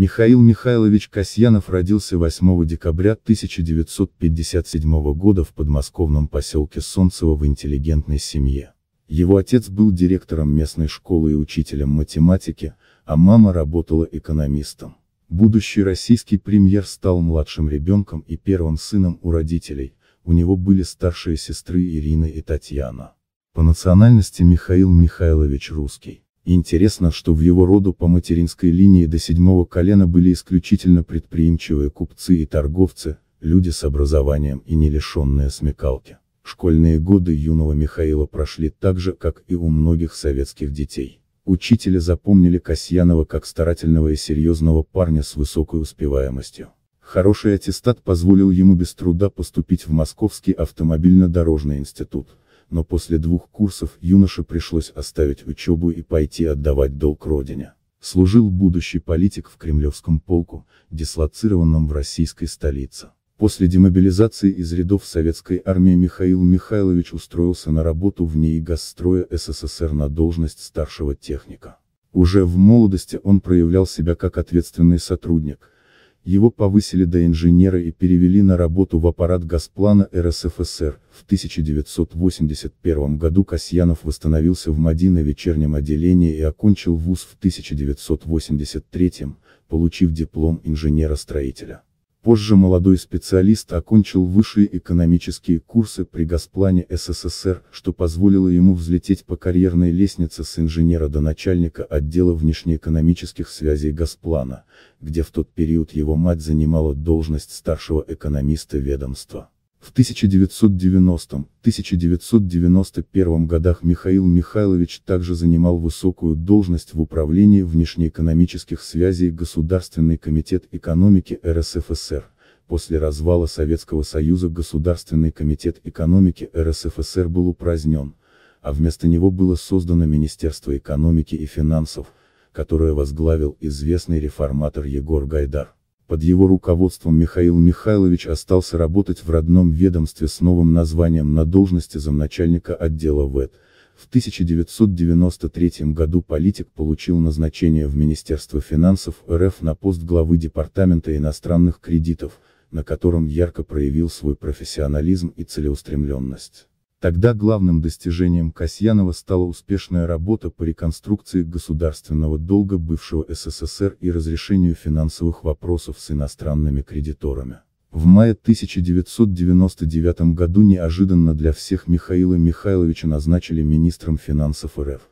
Михаил Михайлович Касьянов родился 8 декабря 1957 года в подмосковном поселке Солнцево в интеллигентной семье. Его отец был директором местной школы и учителем математики, а мама работала экономистом. Будущий российский премьер стал младшим ребенком и первым сыном у родителей, у него были старшие сестры Ирина и Татьяна. По национальности Михаил Михайлович русский. Интересно, что в его роду по материнской линии до седьмого колена были исключительно предприимчивые купцы и торговцы, люди с образованием и не лишенные смекалки. Школьные годы юного Михаила прошли так же, как и у многих советских детей. Учителя запомнили Касьянова как старательного и серьезного парня с высокой успеваемостью. Хороший аттестат позволил ему без труда поступить в Московский автомобильно-дорожный институт но после двух курсов юноше пришлось оставить учебу и пойти отдавать долг родине. Служил будущий политик в кремлевском полку, дислоцированном в российской столице. После демобилизации из рядов советской армии Михаил Михайлович устроился на работу в НИИ Газстроя СССР на должность старшего техника. Уже в молодости он проявлял себя как ответственный сотрудник – его повысили до инженера и перевели на работу в аппарат Газплана РСФСР. В 1981 году Касьянов восстановился в Мадино вечернем отделении и окончил вуз в 1983, получив диплом инженера-строителя. Позже молодой специалист окончил высшие экономические курсы при Госплане СССР, что позволило ему взлететь по карьерной лестнице с инженера до начальника отдела внешнеэкономических связей Госплана, где в тот период его мать занимала должность старшего экономиста ведомства. В 1990-1991 годах Михаил Михайлович также занимал высокую должность в Управлении внешнеэкономических связей Государственный комитет экономики РСФСР. После развала Советского Союза Государственный комитет экономики РСФСР был упразднен, а вместо него было создано Министерство экономики и финансов, которое возглавил известный реформатор Егор Гайдар. Под его руководством Михаил Михайлович остался работать в родном ведомстве с новым названием на должности замначальника отдела ВЭД. В 1993 э году политик получил назначение в Министерство финансов РФ на пост главы Департамента иностранных кредитов, на котором ярко проявил свой профессионализм и целеустремленность. Тогда главным достижением Касьянова стала успешная работа по реконструкции государственного долга бывшего СССР и разрешению финансовых вопросов с иностранными кредиторами. В мае 1999 году неожиданно для всех Михаила Михайловича назначили министром финансов РФ,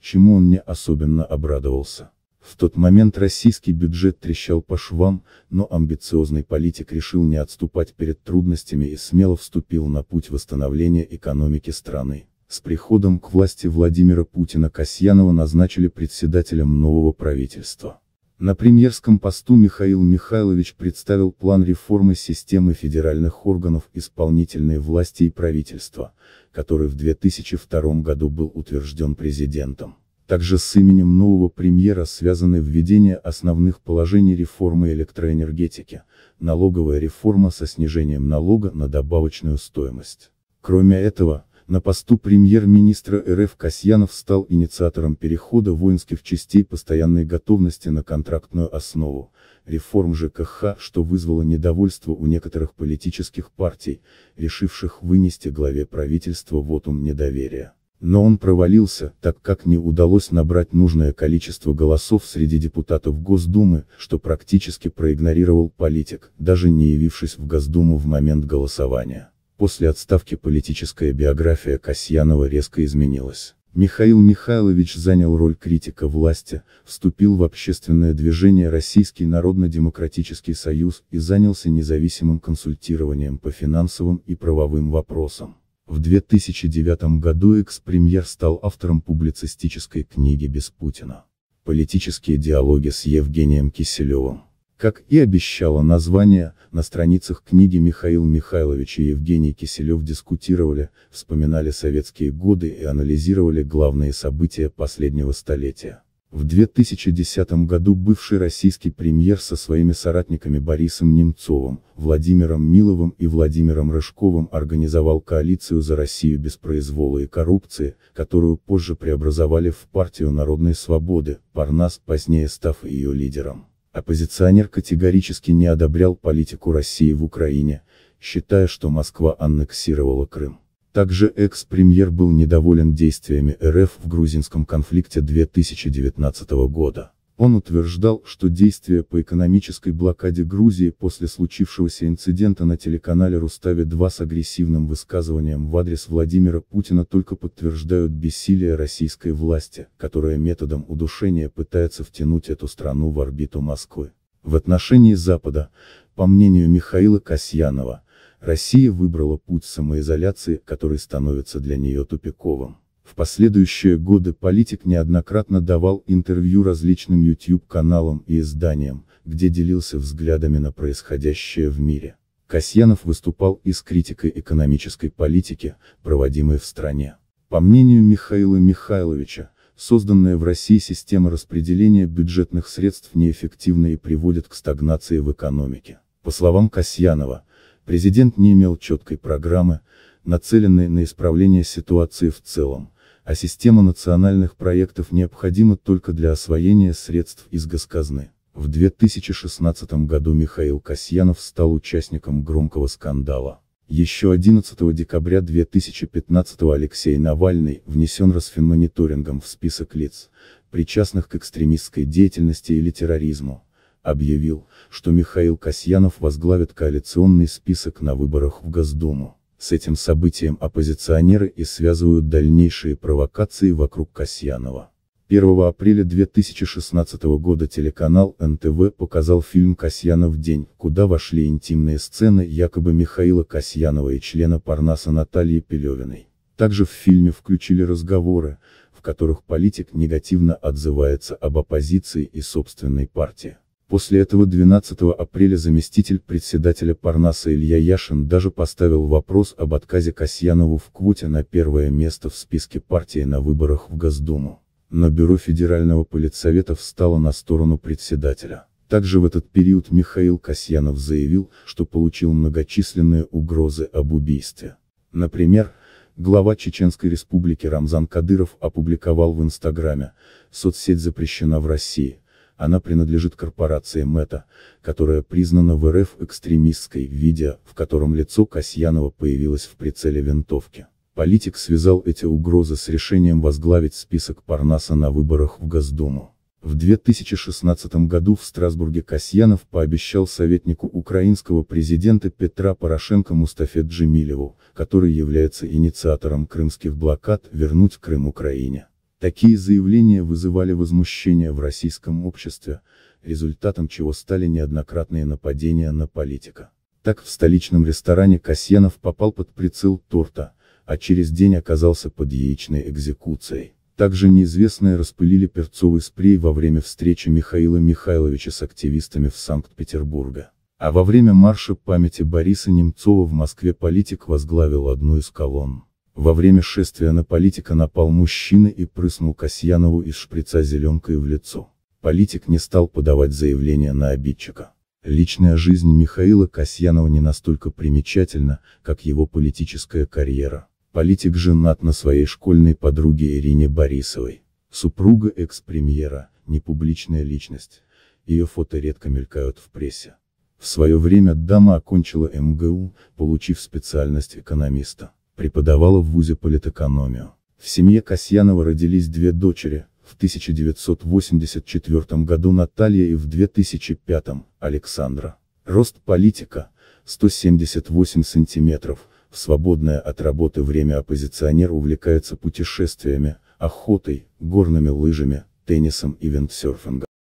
чему он не особенно обрадовался. В тот момент российский бюджет трещал по швам, но амбициозный политик решил не отступать перед трудностями и смело вступил на путь восстановления экономики страны. С приходом к власти Владимира Путина Касьянова назначили председателем нового правительства. На премьерском посту Михаил Михайлович представил план реформы системы федеральных органов исполнительной власти и правительства, который в 2002 году был утвержден президентом. Также с именем нового премьера связаны введение основных положений реформы электроэнергетики, налоговая реформа со снижением налога на добавочную стоимость. Кроме этого, на посту премьер-министра РФ Касьянов стал инициатором перехода воинских частей постоянной готовности на контрактную основу, реформ ЖКХ, что вызвало недовольство у некоторых политических партий, решивших вынести главе правительства вотум недоверия. Но он провалился, так как не удалось набрать нужное количество голосов среди депутатов Госдумы, что практически проигнорировал политик, даже не явившись в Госдуму в момент голосования. После отставки политическая биография Касьянова резко изменилась. Михаил Михайлович занял роль критика власти, вступил в общественное движение Российский Народно-Демократический Союз и занялся независимым консультированием по финансовым и правовым вопросам. В 2009 году экс-премьер стал автором публицистической книги «Без Путина. Политические диалоги с Евгением Киселевым». Как и обещало название, на страницах книги Михаил Михайлович и Евгений Киселев дискутировали, вспоминали советские годы и анализировали главные события последнего столетия. В 2010 году бывший российский премьер со своими соратниками Борисом Немцовым, Владимиром Миловым и Владимиром Рыжковым организовал коалицию за Россию без произвола и коррупции, которую позже преобразовали в партию народной свободы, Парнас, позднее став ее лидером. Оппозиционер категорически не одобрял политику России в Украине, считая, что Москва аннексировала Крым. Также экс-премьер был недоволен действиями РФ в грузинском конфликте 2019 года. Он утверждал, что действия по экономической блокаде Грузии после случившегося инцидента на телеканале Рустави-2 с агрессивным высказыванием в адрес Владимира Путина только подтверждают бессилие российской власти, которая методом удушения пытается втянуть эту страну в орбиту Москвы. В отношении Запада, по мнению Михаила Касьянова, Россия выбрала путь самоизоляции, который становится для нее тупиковым. В последующие годы политик неоднократно давал интервью различным YouTube-каналам и изданиям, где делился взглядами на происходящее в мире. Касьянов выступал и с критикой экономической политики, проводимой в стране. По мнению Михаила Михайловича, созданная в России система распределения бюджетных средств неэффективна и приводит к стагнации в экономике. По словам Касьянова, Президент не имел четкой программы, нацеленной на исправление ситуации в целом, а система национальных проектов необходима только для освоения средств из госказны. В 2016 году Михаил Касьянов стал участником громкого скандала. Еще 11 декабря 2015 Алексей Навальный внесен Росфинмониторингом в список лиц, причастных к экстремистской деятельности или терроризму объявил, что Михаил Касьянов возглавит коалиционный список на выборах в Госдуму. С этим событием оппозиционеры и связывают дальнейшие провокации вокруг Касьянова. 1 апреля 2016 года телеканал НТВ показал фильм «Касьянов день», куда вошли интимные сцены якобы Михаила Касьянова и члена Парнаса Натальи Пелевиной. Также в фильме включили разговоры, в которых политик негативно отзывается об оппозиции и собственной партии. После этого 12 апреля заместитель председателя Парнаса Илья Яшин даже поставил вопрос об отказе Касьянову в квоте на первое место в списке партии на выборах в Госдуму. Но бюро Федерального политсовета встало на сторону председателя. Также в этот период Михаил Касьянов заявил, что получил многочисленные угрозы об убийстве. Например, глава Чеченской республики Рамзан Кадыров опубликовал в Инстаграме, соцсеть запрещена в России, она принадлежит корпорации МЭТА, которая признана в РФ экстремистской, видео, в котором лицо Касьянова появилось в прицеле винтовки. Политик связал эти угрозы с решением возглавить список Парнаса на выборах в Госдуму. В 2016 году в Страсбурге Касьянов пообещал советнику украинского президента Петра Порошенко Мустафе Джемилеву, который является инициатором крымских блокад, вернуть Крым Украине. Такие заявления вызывали возмущение в российском обществе, результатом чего стали неоднократные нападения на политика. Так в столичном ресторане Касьянов попал под прицел торта, а через день оказался под яичной экзекуцией. Также неизвестные распылили перцовый спрей во время встречи Михаила Михайловича с активистами в Санкт-Петербурге. А во время марша памяти Бориса Немцова в Москве политик возглавил одну из колонн. Во время шествия на политика напал мужчина и прыснул Касьянову из шприца зеленкой в лицо. Политик не стал подавать заявление на обидчика. Личная жизнь Михаила Касьянова не настолько примечательна, как его политическая карьера. Политик женат на своей школьной подруге Ирине Борисовой. Супруга экс-премьера, непубличная личность. Ее фото редко мелькают в прессе. В свое время дама окончила МГУ, получив специальность экономиста преподавала в ВУЗе политэкономию. В семье Касьянова родились две дочери, в 1984 году Наталья и в 2005, Александра. Рост политика, 178 сантиметров, в свободное от работы время оппозиционер увлекается путешествиями, охотой, горными лыжами, теннисом и виндсерфингом.